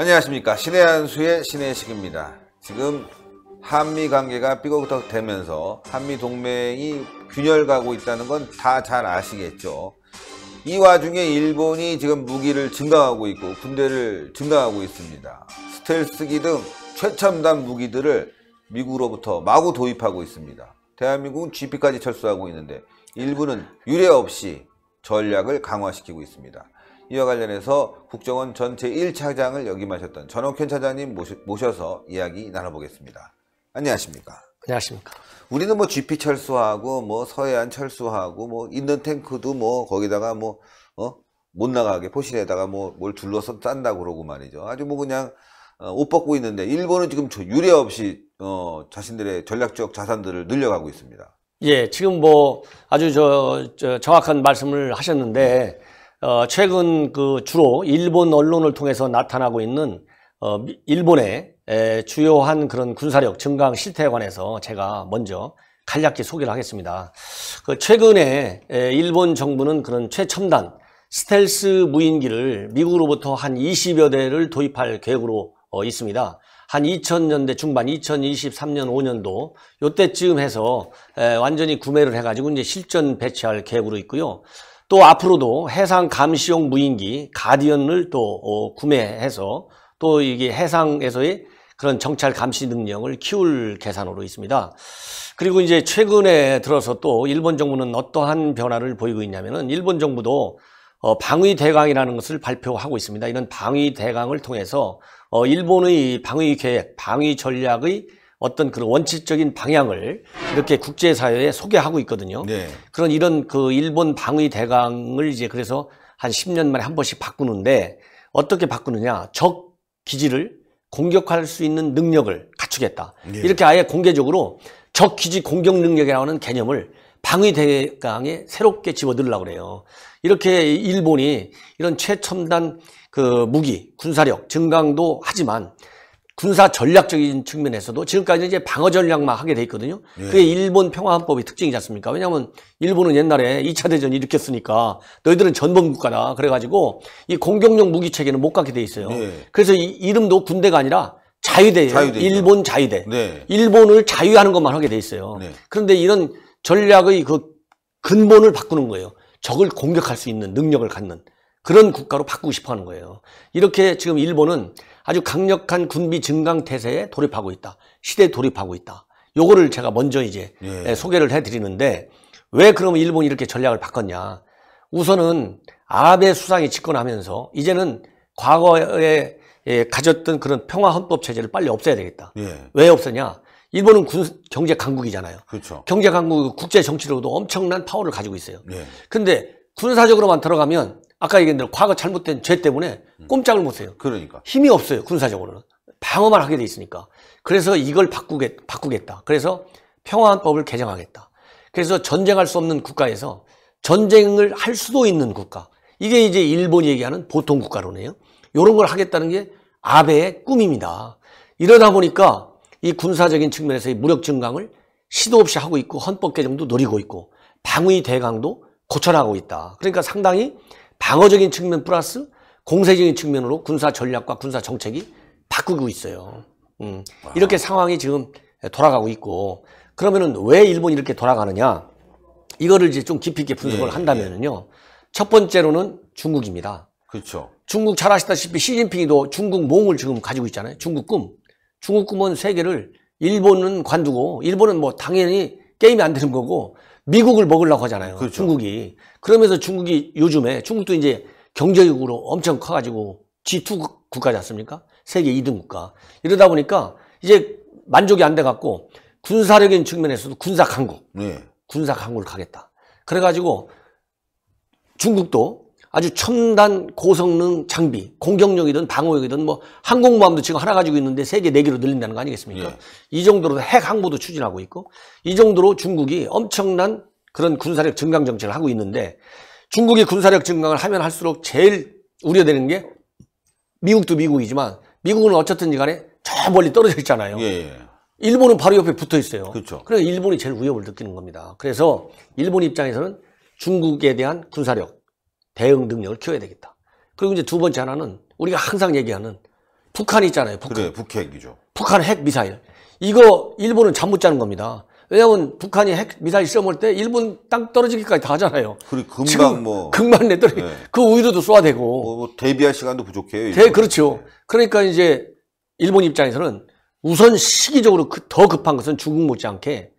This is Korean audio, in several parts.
안녕하십니까 신의 한수의 신의 식입니다 지금 한미 관계가 삐걱떡 되면서 한미 동맹이 균열 가고 있다는 건 다 잘 아시겠죠 이 와중에 일본이 지금 무기를 증강하고 있고 군대를 증강하고 있습니다 스텔스기 등 최첨단 무기들을 미국으로부터 마구 도입하고 있습니다 대한민국은 GP까지 철수하고 있는데 일부는 유례 없이 전략을 강화시키고 있습니다 이와 관련해서 국정원 전 제1차장을 역임하셨던 전옥현 차장님 모셔서 이야기 나눠보겠습니다. 안녕하십니까? 안녕하십니까? 우리는 뭐 GP 철수하고 뭐 서해안 철수하고 뭐 있는 탱크도 뭐 거기다가 뭐 어? 못 나가게 포신에다가 뭐 뭘 둘러서 짠다 그러고 말이죠. 아주 뭐 그냥 어, 옷 벗고 있는데 일본은 지금 유례 없이 어, 자신들의 전략적 자산들을 늘려가고 있습니다. 예, 지금 뭐 아주 저, 저 정확한 말씀을 하셨는데 네. 어, 최근 그 주로 일본 언론을 통해서 나타나고 있는 어, 일본의 에, 주요한 그런 군사력 증강 실태에 관해서 제가 먼저 간략히 소개를 하겠습니다. 그 최근에 에, 일본 정부는 그런 최첨단 스텔스 무인기를 미국으로부터 한 20여 대를 도입할 계획으로 어, 있습니다. 한 2000년대 중반 2023년 5년도 요때쯤 해서 에, 완전히 구매를 해가지고 이제 실전 배치할 계획으로 있고요. 또 앞으로도 해상 감시용 무인기 가디언을 또 어, 구매해서 또 이게 해상에서의 그런 정찰 감시 능력을 키울 계산으로 있습니다. 그리고 이제 최근에 들어서 또 일본 정부는 어떠한 변화를 보이고 있냐면은 일본 정부도 어, 방위 대강이라는 것을 발표하고 있습니다. 이런 방위 대강을 통해서 어, 일본의 방위 계획, 방위 전략의 어떤 그런 원칙적인 방향을 이렇게 국제사회에 소개하고 있거든요. 네. 그런 이런 그 일본 방위 대강을 이제 그래서 한 10년 만에 한 번씩 바꾸는데 어떻게 바꾸느냐. 적 기지를 공격할 수 있는 능력을 갖추겠다. 네. 이렇게 아예 공개적으로 적 기지 공격 능력이라는 개념을 방위 대강에 새롭게 집어들으려고 그래요. 이렇게 일본이 이런 최첨단 그 무기, 군사력, 증강도 하지만 군사 전략적인 측면에서도 지금까지 이제 방어 전략만 하게 돼 있거든요. 예. 그게 일본 평화헌법의 특징이지 않습니까? 왜냐하면 일본은 옛날에 2차 대전 일으켰으니까 너희들은 전범 국가다. 그래가지고 이 공격용 무기 체계는 못 갖게 돼 있어요. 예. 그래서 이 이름도 군대가 아니라 자유대 자유대 일본 자유대. 네. 일본을 자유하는 것만 하게 돼 있어요. 네. 그런데 이런 전략의 그 근본을 바꾸는 거예요. 적을 공격할 수 있는 능력을 갖는. 그런 국가로 바꾸고 싶어 하는 거예요. 이렇게 지금 일본은 아주 강력한 군비 증강 태세에 돌입하고 있다. 시대에 돌입하고 있다. 요거를 제가 먼저 이제 예. 예 소개를 해드리는데 왜 그러면 일본이 이렇게 전략을 바꿨냐. 우선은 아베 수상이 집권하면서 이제는 과거에 예, 가졌던 그런 평화 헌법 체제를 빨리 없애야 되겠다. 예. 왜 없애냐? 일본은 군 경제 강국이잖아요. 그렇죠. 경제 강국 국제 정치로도 엄청난 파워를 가지고 있어요. 예. 근데 군사적으로만 들어가면 아까 얘기한 대로 과거 잘못된 죄 때문에 음. 꼼짝을 못 해요. 그러니까. 힘이 없어요. 군사적으로는. 방어만 하게 돼 있으니까. 그래서 이걸 바꾸겠, 바꾸겠다. 그래서 평화헌법을 개정하겠다. 그래서 전쟁할 수 없는 국가에서 전쟁을 할 수도 있는 국가. 이게 이제 일본이 얘기하는 보통 국가론이에요. 이런 걸 하겠다는 게 아베의 꿈입니다. 이러다 보니까 이 군사적인 측면에서의 무력 증강을 시도 없이 하고 있고 헌법 개정도 노리고 있고 방위 대강도 고쳐나가고 있다. 그러니까 상당히 방어적인 측면 플러스 공세적인 측면으로 군사 전략과 군사 정책이 바꾸고 있어요. 음. 이렇게 상황이 지금 돌아가고 있고 그러면은 왜 일본이 이렇게 돌아가느냐? 이거를 이제 좀 깊이 있게 분석을 예, 한다면은요. 예. 첫 번째로는 중국입니다. 그렇죠. 중국 잘 아시다시피 시진핑이도 중국 몽을 지금 가지고 있잖아요. 중국 꿈. 중국 꿈은 세계를 일본은 관두고 일본은 뭐 당연히 게임이 안 되는 거고 미국을 먹으려고 하잖아요. 그렇죠. 중국이. 그러면서 중국이 요즘에 중국도 이제 경제적으로 엄청 커가지고 G2 국가지 않습니까? 세계 2등 국가. 이러다 보니까 이제 만족이 안 돼갖고 군사력인 측면에서도 군사 강국. 네. 군사 강국을 가겠다. 그래가지고 중국도 아주 첨단 고성능 장비, 공격력이든 방어력이든 뭐 항공모함도 지금 하나 가지고 있는데 세계 네개로 늘린다는 거 아니겠습니까? 예. 이 정도로 핵 항모도 추진하고 있고 이 정도로 중국이 엄청난 그런 군사력 증강 정책을 하고 있는데 중국이 군사력 증강을 하면 할수록 제일 우려되는 게 미국도 미국이지만 미국은 어쨌든 지 간에 저 멀리 떨어져 있잖아요. 예, 예. 일본은 바로 옆에 붙어 있어요. 그렇죠. 그러니 일본이 제일 위협을 느끼는 겁니다. 그래서 일본 입장에서는 중국에 대한 군사력 대응 능력을 키워야 되겠다. 그리고 이제 두 번째 하나는 우리가 항상 얘기하는 북한 이 있잖아요. 북한. 그래, 북핵이죠. 북한 핵 미사일. 이거 일본은 잠 못 자는 겁니다. 왜냐하면 북한이 핵 미사일 시험할 때 일본 땅 떨어지기까지 다 하잖아요. 그리고 금방 뭐 금방 내더니 네. 그 우위로도 쏘아대고 뭐, 뭐 대비할 시간도 부족해요. 대, 그렇죠. 네. 그러니까 이제 일본 입장에서는 우선 시기적으로 그, 더 급한 것은 중국 못지않게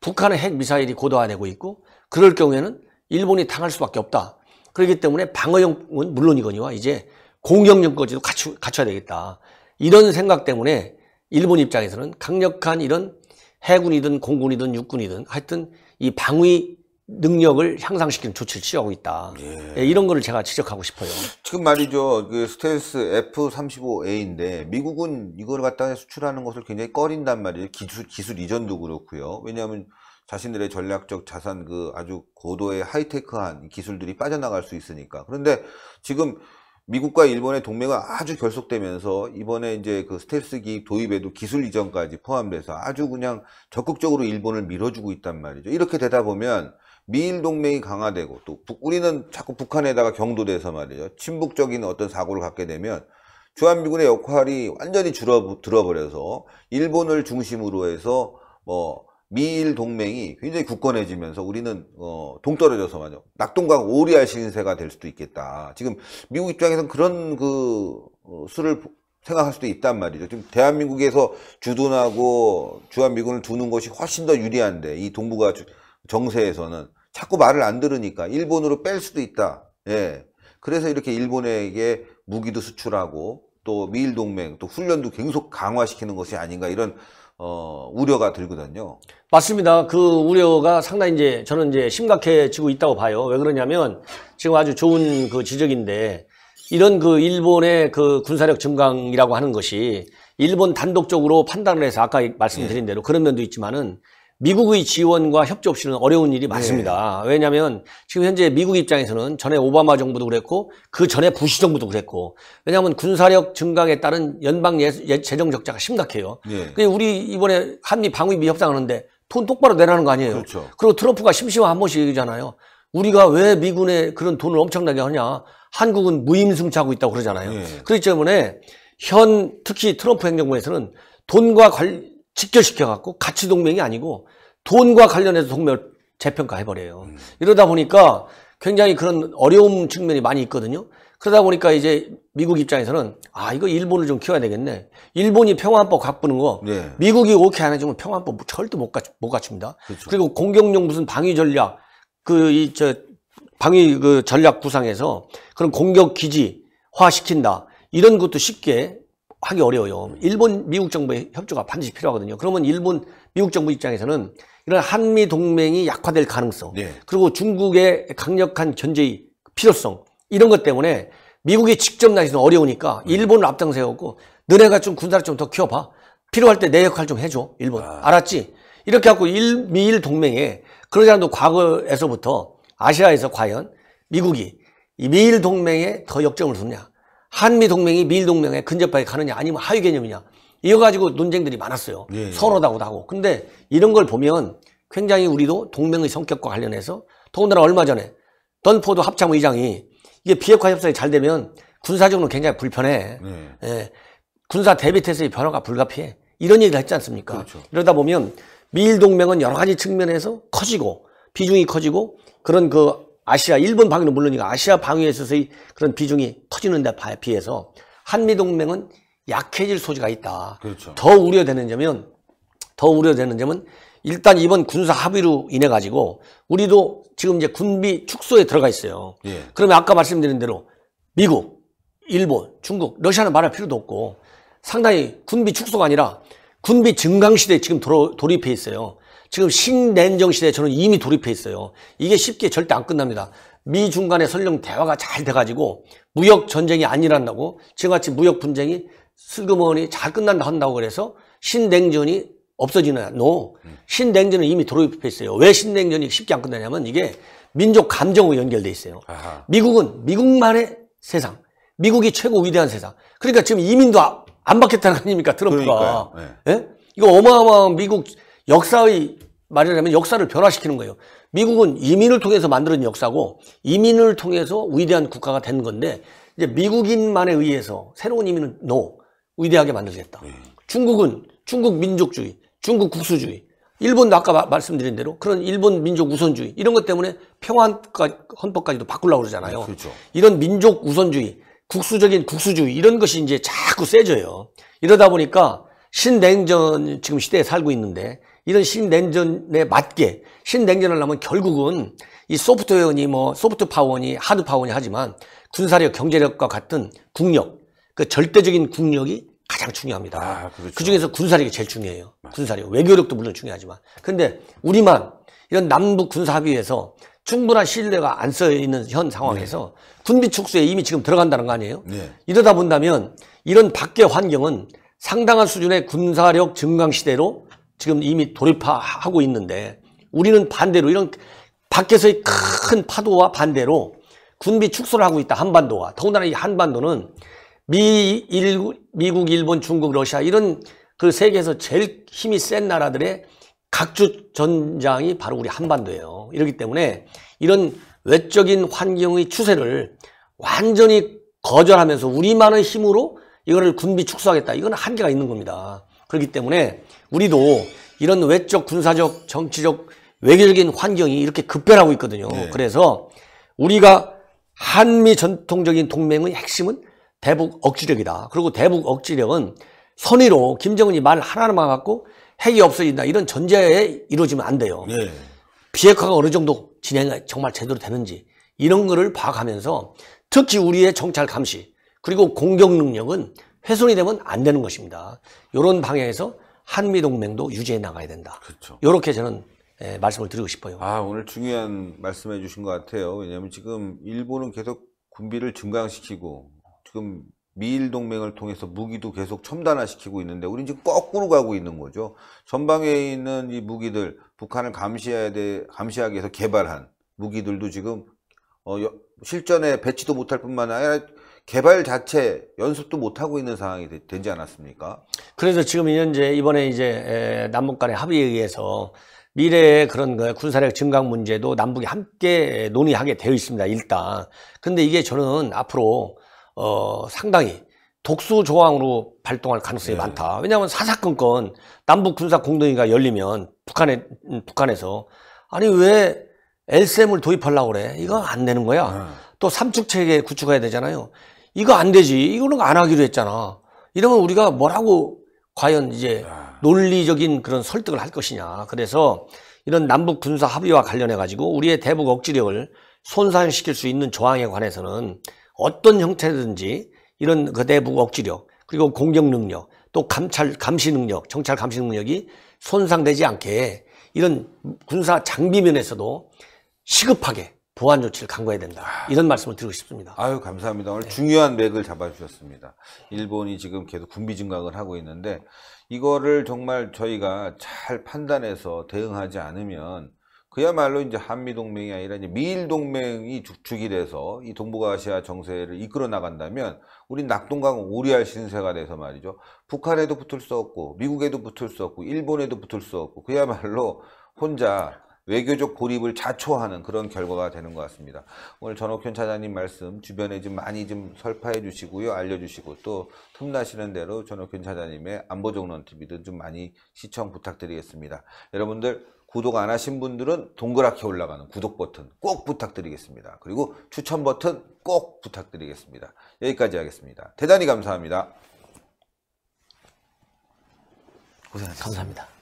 북한의 핵 미사일이 고도화되고 있고 그럴 경우에는 일본이 당할 수밖에 없다. 그렇기 때문에 방어용은 물론이거니와 이제 공격용까지도 갖추, 갖춰야 되겠다. 이런 생각 때문에 일본 입장에서는 강력한 이런 해군이든 공군이든 육군이든 하여튼 이 방위 능력을 향상시키는 조치를 취하고 있다. 예. 예, 이런 거를 제가 지적하고 싶어요. 지금 말이죠. 그 스텔스 F-35A인데 미국은 이걸 갖다 가 수출하는 것을 굉장히 꺼린단 말이에요. 기술, 기술 이전도 그렇고요. 왜냐하면 자신들의 전략적 자산 그 아주 고도의 하이테크한 기술들이 빠져나갈 수 있으니까. 그런데 지금 미국과 일본의 동맹은 아주 결속되면서 이번에 이제 그 스텔스기 도입에도 기술 이전까지 포함돼서 아주 그냥 적극적으로 일본을 밀어주고 있단 말이죠. 이렇게 되다 보면 미일 동맹이 강화되고 또 우리는 자꾸 북한에다가 경도돼서 말이죠. 친북적인 어떤 사고를 갖게 되면 주한미군의 역할이 완전히 줄어 들어버려서 일본을 중심으로 해서 뭐 미일 동맹이 굉장히 굳건해지면서 우리는 어, 동떨어져서만요. 낙동강 오리알 신세가 될 수도 있겠다. 지금 미국 입장에서는 그런 그 어, 수를 생각할 수도 있단 말이죠. 지금 대한민국에서 주둔하고 주한미군을 두는 것이 훨씬 더 유리한데 이 동북아 정세에서는 자꾸 말을 안 들으니까 일본으로 뺄 수도 있다. 예. 그래서 이렇게 일본에게 무기도 수출하고 또 미일 동맹 또 훈련도 계속 강화시키는 것이 아닌가 이런 어, 우려가 들거든요. 맞습니다. 그 우려가 상당히 이제 저는 이제 심각해지고 있다고 봐요. 왜 그러냐면 지금 아주 좋은 그 지적인데 이런 그 일본의 그 군사력 증강이라고 하는 것이 일본 단독적으로 판단을 해서 아까 말씀드린 예. 대로 그런 면도 있지만은 미국의 지원과 협조 없이는 어려운 일이 네. 많습니다. 네. 왜냐하면 지금 현재 미국 입장에서는 전에 오바마 정부도 그랬고 그 전에 부시 정부도 그랬고 왜냐하면 군사력 증강에 따른 연방 예, 예, 재정 적자가 심각해요. 네. 그러니 우리 이번에 한미 방위비 협상하는데 돈 똑바로 내라는 거 아니에요. 그렇죠. 그리고 트럼프가 심심한 한 번씩 얘기잖아요. 우리가 왜 미군에 그런 돈을 엄청나게 하냐. 한국은 무임승차하고 있다고 그러잖아요. 네. 그렇기 때문에 현 특히 트럼프 행정부에서는 돈과 관 직결시켜갖고 가치 동맹이 아니고 돈과 관련해서 동맹을 재평가해버려요. 음. 이러다 보니까 굉장히 그런 어려운 측면이 많이 있거든요. 그러다 보니까 이제 미국 입장에서는 아 이거 일본을 좀 키워야 되겠네. 일본이 평화헌법 갖부는 거 네. 미국이 오케이 안 해주면 평화헌법 절대 못, 갖, 못 갖춥니다. 그렇죠. 그리고 공격용 무슨 방위 전략 그이저 방위 그 전략 구상에서 그런 공격 기지화 시킨다 이런 것도 쉽게 하기 어려워요. 일본, 미국 정부의 협조가 반드시 필요하거든요. 그러면 일본, 미국 정부 입장에서는 이런 한미 동맹이 약화될 가능성, 네. 그리고 중국의 강력한 견제의 필요성 이런 것 때문에 미국이 직접 나서는 어려우니까 네. 일본을 앞장세웠고 너네가 좀 군사를 좀더 키워봐. 필요할 때 내 역할 좀 해줘. 일본 아. 알았지? 이렇게 하고 일, 미일 동맹에 그러지 않아도 과거에서부터 아시아에서 과연 미국이 이 미일 동맹에 더 역점을 두냐 한미 동맹이 미일 동맹에 근접하게 가느냐 아니면 하위 개념이냐 이거 가지고 논쟁들이 많았어요. 예, 예. 선호다고도 하고. 근데 이런 걸 보면 굉장히 우리도 동맹의 성격과 관련해서 더군다나 얼마 전에 던포드 합참 의장이 이게 비핵화 협상이 잘 되면 군사적으로 굉장히 불편해. 예. 예. 군사 대비 태세의 변화가 불가피해. 이런 얘기를 했지 않습니까? 그렇죠. 이러다 보면 미일 동맹은 여러 가지 측면에서 커지고 비중이 커지고 그런 그 아시아 일본 방위는 물론이고 아시아 방위에 있어서의 그런 비중이 커지는 데 비해서 한미동맹은 약해질 소지가 있다. 그렇죠. 더 우려되는 점은 더 우려되는 점은 일단 이번 군사 합의로 인해 가지고 우리도 지금 이제 군비 축소에 들어가 있어요. 예. 그러면 아까 말씀드린 대로 미국, 일본, 중국, 러시아는 말할 필요도 없고 상당히 군비 축소가 아니라 군비 증강 시대에 지금 돌입해 있어요. 지금 신냉정 시대에 저는 이미 돌입해 있어요. 이게 쉽게 절대 안 끝납니다. 미중 간의 설령 대화가 잘 돼가지고 무역 전쟁이 아니란다고 지금같이 무역 분쟁이 슬그머니 잘 끝난다 한다고 그래서 신냉전이 없어지느냐? No. 신냉전은 이미 돌입해 있어요. 왜 신냉전이 쉽게 안 끝나냐면 이게 민족 감정으로 연결돼 있어요. 아하. 미국은 미국만의 세상, 미국이 최고 위대한 세상. 그러니까 지금 이민도 안 받겠다는 거 아닙니까? 트럼프가. 네. 예? 이거 어마어마한 미국 역사의 말이라면 역사를 변화시키는 거예요. 미국은 이민을 통해서 만드는 역사고 이민을 통해서 위대한 국가가 된 건데 이제 미국인만에 의해서 새로운 이민은 노 위대하게 만들겠다. 음. 중국은 중국 민족주의, 중국 국수주의, 일본도 아까 마, 말씀드린 대로 그런 일본 민족 우선주의 이런 것 때문에 평화 헌법까지도 바꾸려고 그러잖아요. 네, 그렇죠. 이런 민족 우선주의, 국수적인 국수주의 이런 것이 이제 자꾸 세져요. 이러다 보니까 신냉전 지금 시대에 살고 있는데 이런 신냉전에 맞게 신냉전을 하면 결국은 이 소프트웨어니 뭐 소프트 파워니 하드 파워니 하지만 군사력, 경제력과 같은 국력, 그 절대적인 국력이 가장 중요합니다. 아, 그렇죠. 그 중에서 군사력이 제일 중요해요. 맞아. 군사력, 외교력도 물론 중요하지만. 근데 우리만 이런 남북 군사 합의에서 충분한 신뢰가 안써 있는 현 상황에서 네. 군비 축소에 이미 지금 들어간다는 거 아니에요? 네. 이러다 본다면 이런 밖의 환경은 상당한 수준의 군사력 증강 시대로 지금 이미 돌파하고 있는데 우리는 반대로 이런 밖에서의 큰 파도와 반대로 군비 축소를 하고 있다 한반도가 더군다나 이 한반도는 미, 일, 미국, 일본, 중국, 러시아 이런 그 세계에서 제일 힘이 센 나라들의 각주 전장이 바로 우리 한반도예요 이렇기 때문에 이런 외적인 환경의 추세를 완전히 거절하면서 우리만의 힘으로 이거를 군비 축소하겠다 이건 한계가 있는 겁니다 그렇기 때문에 우리도 이런 외적 군사적 정치적 외교적인 환경이 이렇게 급변하고 있거든요. 네. 그래서 우리가 한미 전통적인 동맹의 핵심은 대북 억지력이다. 그리고 대북 억지력은 선의로 김정은이 말 하나만 갖고 핵이 없어진다 이런 전제에 이루어지면 안 돼요. 네. 비핵화가 어느 정도 진행이 정말 제대로 되는지 이런 거를 파악하면서 특히 우리의 정찰 감시 그리고 공격 능력은 훼손이 되면 안 되는 것입니다. 이런 방향에서 한미동맹도 유지해 나가야 된다. 그렇죠. 이렇게 저는 예, 말씀을 드리고 싶어요. 아, 오늘 중요한 말씀해 주신 것 같아요. 왜냐하면 지금 일본은 계속 군비를 증강시키고 지금 미일 동맹을 통해서 무기도 계속 첨단화시키고 있는데 우린 지금 거꾸로 가고 있는 거죠. 전방에 있는 이 무기들 북한을 감시해야 돼 감시하기 위해서 개발한 무기들도 지금 어, 실전에 배치도 못할 뿐만 아니라 개발 자체 연습도 못하고 있는 상황이 되, 지 않았습니까? 그래서 지금 현재 이번에 이제 남북 간의 합의에 의해서 미래의 그런 그 군사력 증강 문제도 남북이 함께 논의하게 되어 있습니다. 일단. 근데 이게 저는 앞으로 어, 상당히 독수 조항으로 발동할 가능성이 네. 많다. 왜냐하면 사사건건 남북 군사 공동위가 열리면 북한에 북한에서 아니 왜 LCM을 도입하려고 그래? 이거 안 되는 거야. 네. 또 삼축 체계 구축해야 되잖아요. 이거 안 되지. 이거는 안 하기로 했잖아. 이러면 우리가 뭐라고 과연 이제 아. 논리적인 그런 설득을 할 것이냐. 그래서 이런 남북 군사 합의와 관련해 가지고 우리의 대북 억지력을 손상시킬 수 있는 조항에 관해서는 어떤 형태든지 이런 그 대북 억지력 그리고 공격 능력 또 감찰 감시 능력 정찰 감시 능력이 손상되지 않게 이런 군사 장비 면에서도 시급하게 보완 조치를 강구해야 된다. 이런 말씀을 드리고 싶습니다. 아유 감사합니다. 오늘 네. 중요한 맥을 잡아주셨습니다. 일본이 지금 계속 군비 증강을 하고 있는데 이거를 정말 저희가 잘 판단해서 대응하지 않으면 그야말로 이제 한미 동맹이 아니라 이제 미일 동맹이 죽축이 돼서 이 동북아시아 정세를 이끌어 나간다면 우리 낙동강 오리알 신세가 돼서 말이죠. 북한에도 붙을 수 없고 미국에도 붙을 수 없고 일본에도 붙을 수 없고 그야말로 혼자 외교적 고립을 자초하는 그런 결과가 되는 것 같습니다. 오늘 전옥현 차장님 말씀 주변에 좀 많이 좀 설파해 주시고요. 알려주시고 또 틈나시는 대로 전옥현 차장님의 안보정론 TV도 좀 많이 시청 부탁드리겠습니다. 여러분들 구독 안 하신 분들은 동그랗게 올라가는 구독 버튼 꼭 부탁드리겠습니다. 그리고 추천 버튼 꼭 부탁드리겠습니다. 여기까지 하겠습니다. 대단히 감사합니다. 고생하셨습니다. 감사합니다.